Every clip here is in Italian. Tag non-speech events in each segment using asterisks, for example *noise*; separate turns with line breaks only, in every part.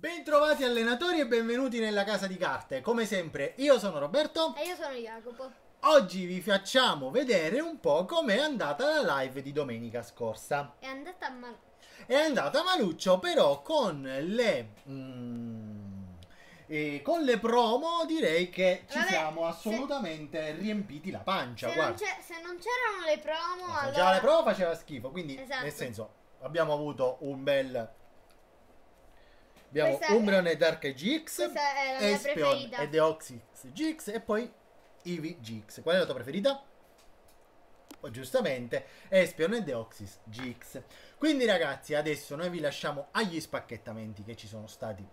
Bentrovati allenatori e benvenuti nella casa di carte. Come sempre, io sono Roberto.
E io sono Jacopo.
Oggi vi facciamo vedere un po' com'è andata la live di domenica scorsa.
È andata maluccio.
È andata maluccio, però con le... Mm, eh, con le promo direi che ci Vabbè, siamo assolutamente se... riempiti la pancia. Se guarda.
non, se non c'erano le promo... allora... Già le promo
faceva schifo, quindi esatto. nel senso abbiamo avuto un bel
Abbiamo questa Umbreon
è... e Dark GX, Espion e Deoxys GX e poi Eevee GX. Qual è la tua preferita? Oh, giustamente Espion e Deoxys GX. Quindi ragazzi, adesso noi vi lasciamo agli spacchettamenti che ci sono stati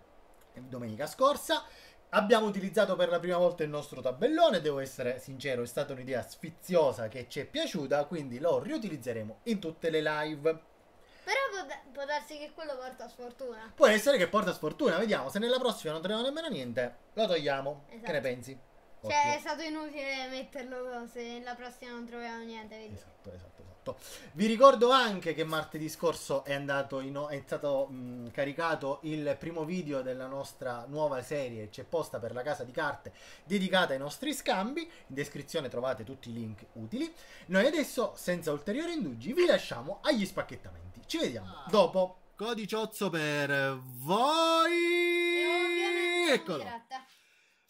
domenica scorsa. Abbiamo utilizzato per la prima volta il nostro tabellone, devo essere sincero, è stata un'idea sfiziosa che ci è piaciuta, quindi lo riutilizzeremo in tutte le live
può, può, darsi che quello porta sfortuna.
Può essere che porta sfortuna, vediamo. Se nella prossima non troviamo nemmeno niente, lo togliamo. Esatto. Che ne esatto. pensi? Ottimo. Cioè, è
stato inutile metterlo se nella prossima non troviamo niente. Vedi? Esatto, esatto,
esatto fatto. Vi ricordo anche che martedì scorso è, in, è stato mh, caricato il primo video della nostra nuova serie C'è posta per la casa di carte dedicata ai nostri scambi. In descrizione trovate tutti i link utili. Noi adesso, senza ulteriori indugi, vi lasciamo agli spacchettamenti. Ci vediamo ah. dopo. Codiciozzo per voi. Eccolo.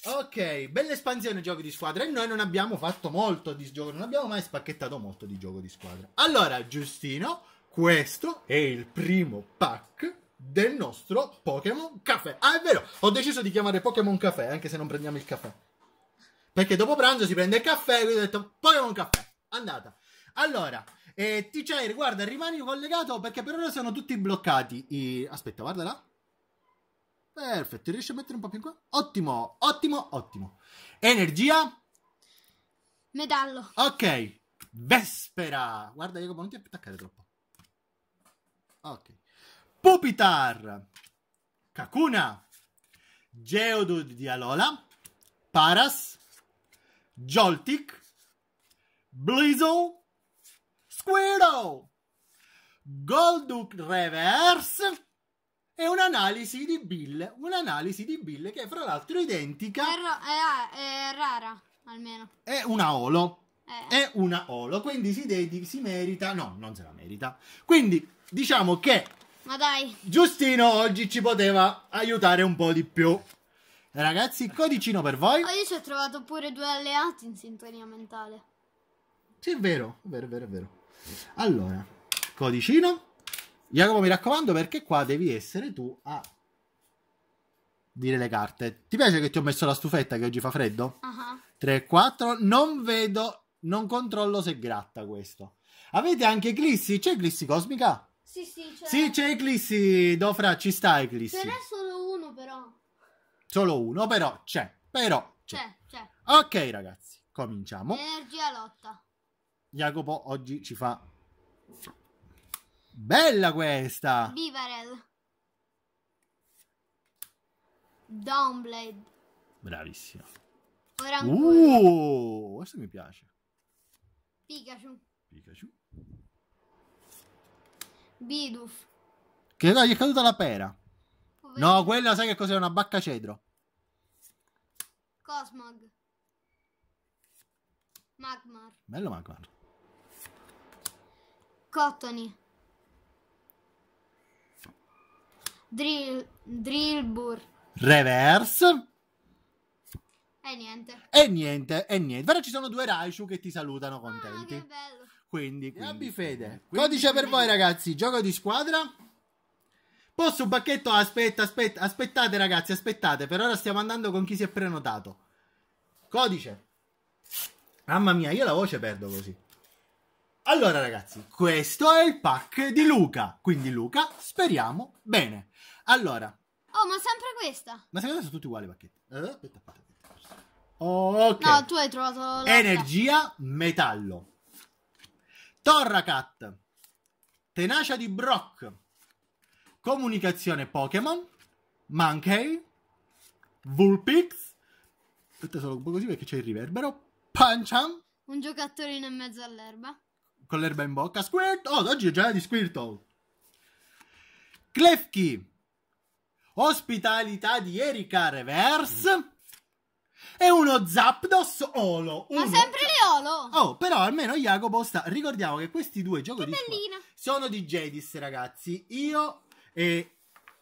Ok, bella espansione giochi di squadra e noi non abbiamo fatto molto di gioco, non abbiamo mai spacchettato molto di gioco di squadra. Allora, Giustino, questo è il primo pack del nostro Pokémon Café. Ah, è vero, ho deciso di chiamare Pokémon Café, anche se non prendiamo il caffè. Perché dopo pranzo si prende il caffè, e quindi ho detto Pokémon Café, andata. Allora, eh, TCR, guarda, rimani collegato perché per ora sono tutti bloccati. I... Aspetta, guarda là. Perfetto, riesci a mettere un po' più in qua? Ottimo, ottimo, ottimo. Energia?
Medallo.
Ok, Vespera. Guarda Jacopo, non ti attaccare troppo. Ok. Pupitar. Kakuna. Geodude di Alola. Paras. Joltik. Blizzle. Squirtle. Golduck Reverse è un'analisi di Bill, un'analisi di Bill che è fra l'altro identica...
È, è, è rara, almeno.
È una Olo. Eh. È una Olo, quindi si, dedica, si merita... No, non se la merita. Quindi diciamo che... Ma dai. Giustino oggi ci poteva aiutare un po' di più. Ragazzi, codicino per voi. Oh,
io ci ho trovato pure due alleati in sintonia mentale.
Sì, è vero, è vero, è vero, è vero. Allora, codicino. Jacopo, mi raccomando, perché qua devi essere tu a dire le carte. Ti piace che ti ho messo la stufetta che oggi fa freddo? Uh-huh. 3, 4. Non vedo, non controllo se gratta questo. Avete anche Eclissi? C'è Eclissi cosmica?
Sì, sì, c'è. Sì, c'è
Eclissi, Dofra, ci sta Eclissi. Ce n'è
solo uno, però.
Solo uno, però c'è. Però c'è. c'è, c'è. Ok, ragazzi, cominciamo.
Energia lotta.
Jacopo oggi ci fa Bella questa!
Vivarel. Downblade.
Bravissimo. Uh, questo mi piace. Pikachu. Pikachu.
Bidoof.
Che no, gli è caduta la pera. Poverino. No, quella sai che cos'è? Una bacca cedro.
Cosmog. Magmar.
Bello Magmar.
Cottony. Drill, Drillbur.
Reverse. E niente. E niente, e niente. Però ci sono due Raichu che ti salutano contenti. Ah, che bello. Quindi, quindi. abbi fede. Quindi. Codice per voi ragazzi, gioco di squadra. Posso un pacchetto? Aspetta, aspetta, aspettate ragazzi, aspettate. Per ora stiamo andando con chi si è prenotato. Codice. Mamma mia, io la voce perdo così. Allora ragazzi, questo è il pack di Luca, quindi Luca speriamo bene. Allora.
Oh, ma sempre questa.
Ma secondo me sono tutti uguali i pacchetti. Eh, aspetta, aspetta, aspetta. Ok. No,
tu hai trovato l'altra.
Energia metallo. Torracat. Tenacia di Brock. Comunicazione Pokémon. Mankey. Vulpix. Aspetta solo un po' così perché c'è il riverbero. Pancham.
Un giocattolino in mezzo all'erba
con l'erba in bocca. Squirtle! Oh, oggi è già di Squirtle. Clefki. Ospitalità di Erika Reverse. E uno Zapdos Olo. Uno. Ma sempre
le Olo.
Oh, però almeno Jacopo sta... Ricordiamo che questi due giochi di sono di Jadis, ragazzi. Io e...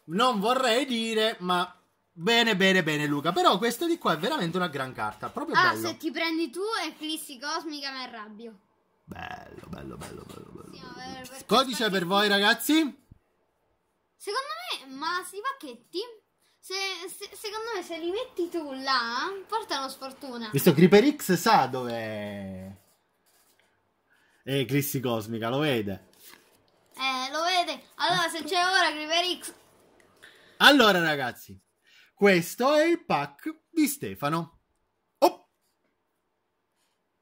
Non vorrei dire, ma Bene, bene, bene, Luca. Però questo di qua è veramente una gran carta. Proprio ah, bello. se
ti prendi tu Eclissi Cosmica mi arrabbio.
Bello, bello, bello, bello, bello. Sì, bello. Codice per voi, ragazzi?
Secondo me, ma i pacchetti, se, se, secondo me se li metti tu là, portano sfortuna. Questo
Creeper X sa dove è Eclissi eh, Cosmica, lo vede.
Eh, lo vede. Allora, se c'è ora Creeper X...
Allora, ragazzi, questo è il pack di Stefano. Oh!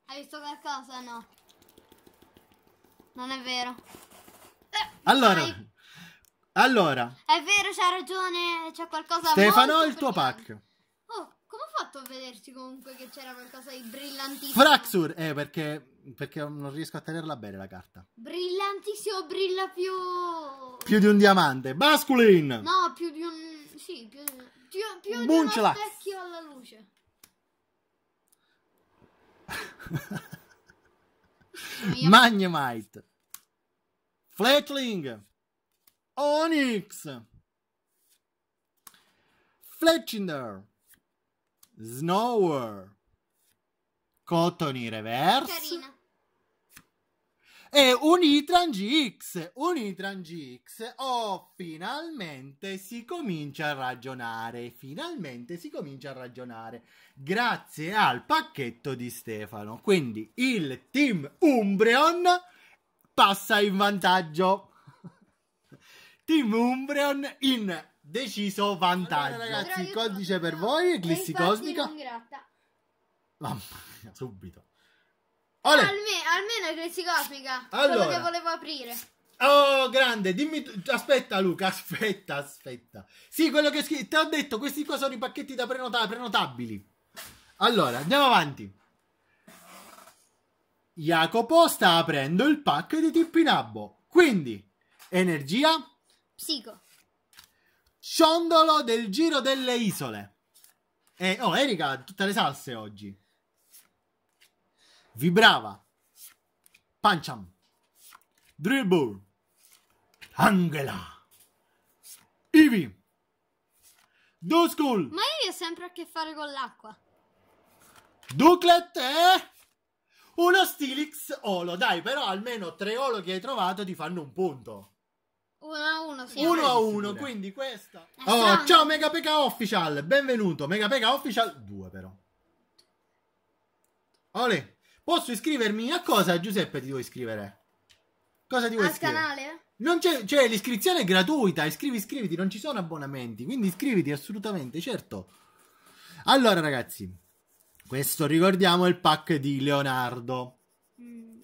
Hai visto qualcosa? No. Non è vero.
Eh, allora, Dai. allora.
È vero, c'ha ragione, c'è qualcosa Stefano, il tuo pack. Oh, come ho fatto a vederci comunque che c'era qualcosa di brillantissimo? Fraxur,
eh, perché, perché non riesco a tenerla bene la carta.
Brillantissimo, brilla più...
Più di un diamante. Basculin!
No, più di un... Sì, più, più, più di uno specchio alla luce.
*laughs* Magnemite, Fletling, Onyx, Fletchinder, Snower, Cotoni Reverse. Carina è un e-tran GX, un e GX. Oh, finalmente si comincia a ragionare, finalmente si comincia a ragionare. Grazie al pacchetto di Stefano. Quindi il team Umbreon passa in vantaggio. *laughs* team Umbreon in deciso vantaggio. Allora, ragazzi, il codice per voi è Clissi Cosmica. Mamma mia, subito.
Ole. Alme, almeno Crazy Cosmica. Allora. Quello che volevo aprire.
Oh, grande, dimmi. Aspetta, Luca, aspetta, aspetta. Sì, quello che scritto. Ti ho detto, questi qua sono i pacchetti da prenota- prenotabili. Allora, andiamo avanti. Jacopo sta aprendo il pack di Tippinabbo. Quindi, energia. Psico. Ciondolo del giro delle isole. E, eh, oh, Erika, tutte le salse oggi. Vibrava. Pancham. Dribble. Angela. Ivi. Do School.
Ma io ho sempre a che fare con l'acqua.
Duclet è... Uno Stilix Olo. Dai, però almeno tre Olo che hai trovato ti fanno un punto. Uno a 1, sì. Uno a 1, quindi questa. Oh, ciao Mega Pega Official, benvenuto. Mega Pega Official 2 però. Ole. Posso iscrivermi a cosa, Giuseppe? Ti devo iscrivere. Cosa ti vuoi iscrivere? Al canale? Non c'è, cioè, l'iscrizione è gratuita. Iscrivi, iscriviti, non ci sono abbonamenti. Quindi iscriviti assolutamente, certo. Allora, ragazzi, questo ricordiamo il pack di Leonardo.
Mm.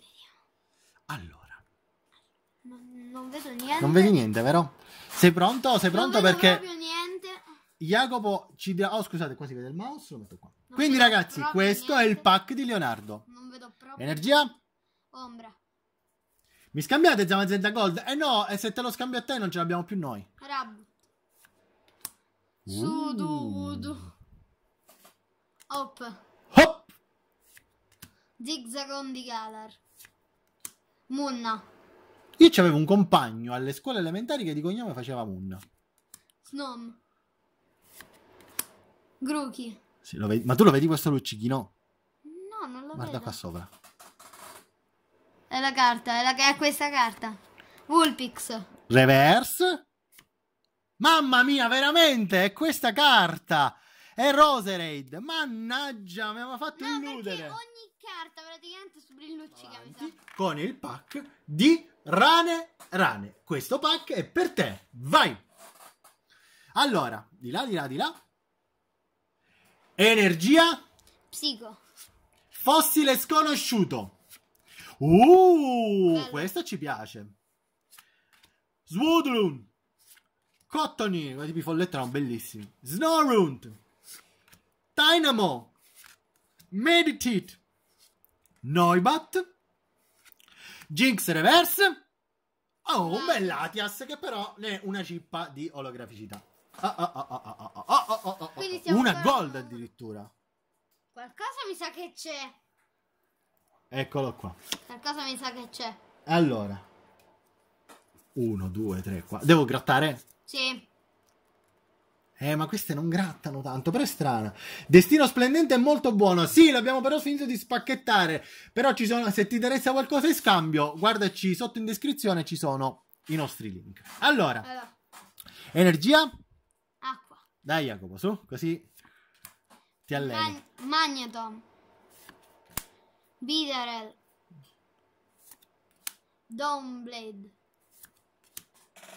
Allora, non, vedo niente. Non vedi niente,
vero? Sei pronto? Sei pronto non vedo perché. Non
proprio niente.
Jacopo ci dà. Oh, scusate, quasi vede il mouse. Lo metto qua. Quindi ragazzi, questo niente. è il pack di Leonardo. Non vedo proprio. Energia? Ombra. Mi scambiate Zamazenta Gold? Eh no, e se te lo scambio a te non ce l'abbiamo più noi. Rabbit. Uh. Sudu,
udu. Hop. Hop. Zigzagon di Galar. Munna.
Io avevo un compagno alle scuole elementari che di cognome faceva Munna.
Snom. Grookey.
Sì, vedi... Ma tu lo vedi questo luccichino?
No, non lo Guarda vedo. Guarda qua sopra. È la carta, è, la... è questa carta. Vulpix.
Reverse. Mamma mia, veramente? È questa carta! È Roserade! Mannaggia, mi aveva fatto no, illudere! ogni carta praticamente su brilluccica, mi Con il pack di Rane Rane. Questo pack è per te. Vai! Allora, di là, di là, di là. Energia? Psico. Fossile sconosciuto. Uh, Bello. questo ci piace. Swudlun. Cottony, guarda i folletti erano bellissimi. Snorunt. Dynamo. Meditit. Noibat. Jinx Reverse. Oh, un bel Latias che però è una cippa di olograficità. Una gold addirittura.
Qualcosa mi sa che c'è.
Eccolo qua.
Qualcosa mi sa che c'è.
Allora. Uno, due, tre, quattro. Devo grattare? Sì. Eh, ma queste non grattano tanto, però è strana. Destino splendente è molto buono. Sì, l'abbiamo però finito di spacchettare. Però ci sono, se ti interessa qualcosa in scambio, guardaci sotto in descrizione, ci sono i nostri link. Allora, allora. energia? Dai Jacopo, su, così ti alleni.
Man Magneton. Biderel. Dawnblade.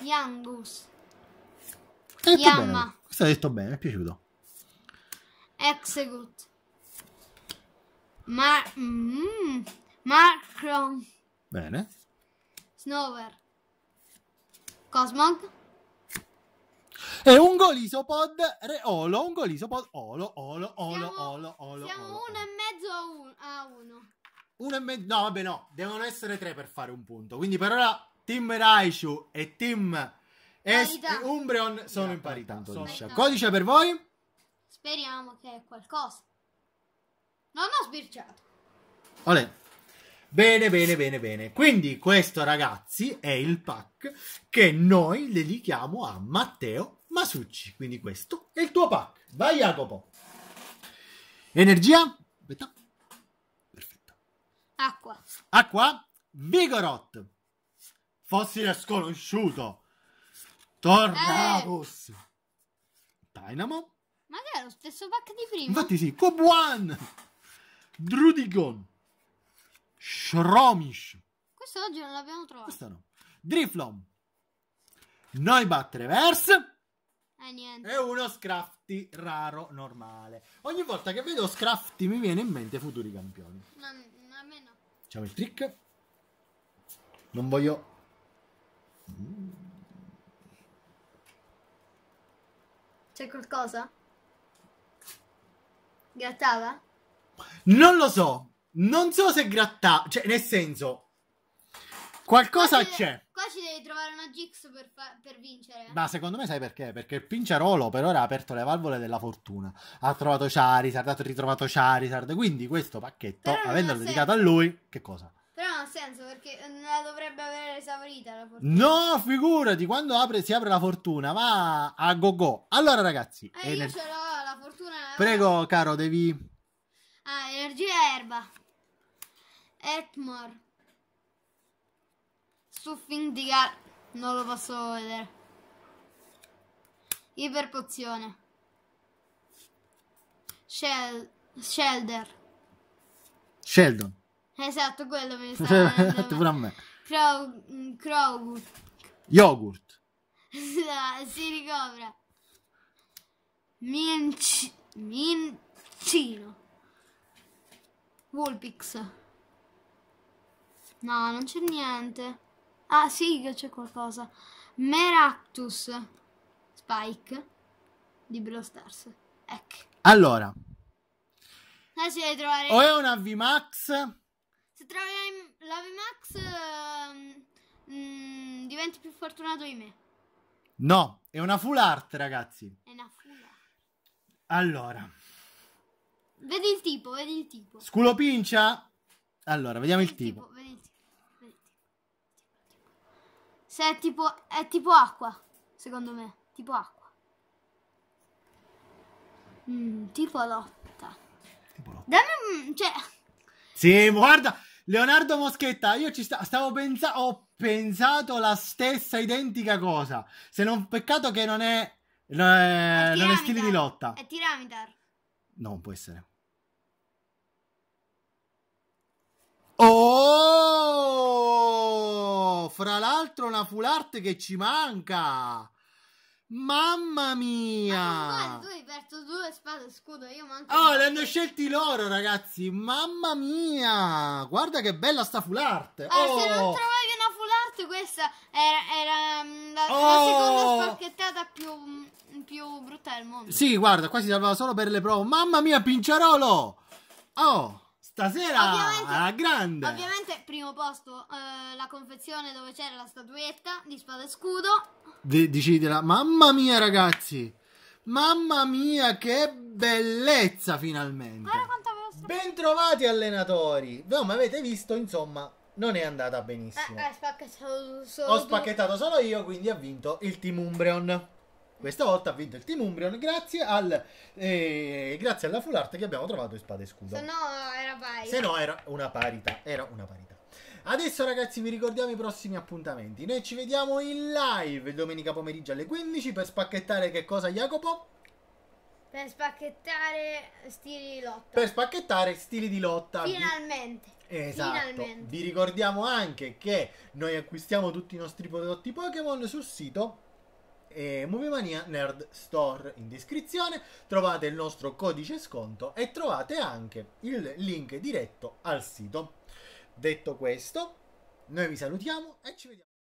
Yangus.
Yamma. Bene. Questo ha detto bene, è piaciuto.
Exegut. Ma mm, mm-hmm. Macron. Bene. Snover. Cosmog.
È un golisopod olo, un golisopod olo, olo, olo, siamo, olo, olo. Siamo olo, uno olo.
e mezzo a, un, a uno.
Uno e mezzo, no vabbè no, devono essere tre per fare un punto. Quindi per ora Team Raichu e Team es- e Umbreon sono no, in parità. Sono. Codice per voi?
Speriamo che è qualcosa. Non ho sbirciato.
Olè. Bene, bene, bene, bene. Quindi questo, ragazzi, è il pack che noi dedichiamo a Matteo Masucci. Quindi questo è il tuo pack. Vai, Jacopo. Energia? Aspetta.
Perfetto. Acqua.
Acqua? Vigorot. Fossile sconosciuto. Tornavus. Eh. Dynamo.
Ma che è lo stesso pack di prima? Infatti sì.
Cobuan. Drudigon. Shromish.
Questo oggi non l'abbiamo trovato.
Questo no. Driflom. Noi Reverse. verse. Eh, niente. E uno Scrafty raro normale. Ogni volta che vedo Scrafty mi viene in mente futuri campioni.
No, a me no.
Facciamo il trick. Non voglio...
C'è qualcosa? Grattava?
Non lo so. Non so se grattato, cioè nel senso, qualcosa c'è.
qua ci devi trovare una Gix per, per, vincere. Ma
secondo me sai perché? Perché il Pinciarolo per ora ha aperto le valvole della fortuna. Ha trovato Charizard, ha ritrovato Charizard, quindi questo pacchetto, avendolo dedicato a lui, che cosa?
Però non ha senso perché non la dovrebbe
avere esaurita la fortuna. No, figurati, quando apre, si apre la fortuna va a go go. Allora ragazzi... Eh, io nel... ce l'ho la fortuna. Prego, caro, devi...
Ah, energia e erba. Etmore. Su film Non lo posso vedere. Iperpozione. Shel Shelder. Sheldon. Esatto, quello mi *laughs* sta venendo. pure a me. Crow, mm,
Yogurt.
*laughs* si ricopre Minci, mincino. Vulpix. No, non c'è niente. Ah, sì che c'è qualcosa. Meractus. Spike. Di Brawl Stars. Ecco. Allora. Adesso devi trovare... O è una
VMAX?
Se trovi la VMAX... Ehm, mm, diventi più fortunato di me.
No, è una full art, ragazzi.
È una full art.
Allora.
Vedi il tipo, vedi il tipo.
Sculo pincia? Allora, vediamo vedi il, tipo. tipo.
Vedi il tipo. Se è tipo, è tipo acqua, secondo me. Tipo acqua. Mm, tipo lotta. Tipo lotta. Dammi, un- cioè...
Sì, guarda, Leonardo Moschetta, io ci sta- stavo pensando... Ho pensato la stessa identica cosa. Se non... Peccato che non è... Non è, è non è stile di lotta.
È Tiramitar.
No, non può essere. Oh! Fra l'altro una full art che ci manca! Mamma mia! Ma ah, tu
hai verso due spade e scudo, io manco. Oh, le hanno
scelti loro, ragazzi! Mamma mia! Guarda che bella sta full art! Eh, oh. se non oh!
trovavi una full art, questa era, era mm, la, oh. la, seconda spacchettata più, mm, più brutta del mondo. Sì,
guarda, qua si salvava solo per le prove. Mamma mia, Pinciarolo! Oh! Stasera alla grande!
Ovviamente, primo posto, eh, la confezione dove c'era la statuetta di spada e scudo.
De- decidela, mamma mia, ragazzi! Mamma mia, che bellezza finalmente! Guarda quanto avevo Bentrovati allenatori! No, ma avete visto, insomma, non è andata benissimo. Eh, eh,
spacchettato Ho spacchettato solo io,
quindi ha vinto il team Umbreon. Questa volta ha vinto il Team Umbrion grazie, al, eh, grazie alla full art che abbiamo trovato in Spada e Scudo. Se no
era parità. Se no era
una parità, era una parità. Adesso ragazzi vi ricordiamo i prossimi appuntamenti. Noi ci vediamo in live domenica pomeriggio alle 15 per spacchettare che cosa Jacopo?
Per spacchettare stili di
lotta. Per spacchettare stili di lotta.
Finalmente.
Esatto. Finalmente. Vi ricordiamo anche che noi acquistiamo tutti i nostri prodotti Pokémon sul sito e Movie Nerd Store in descrizione, trovate il nostro codice sconto e trovate anche il link diretto al sito. Detto questo, noi vi salutiamo e ci vediamo.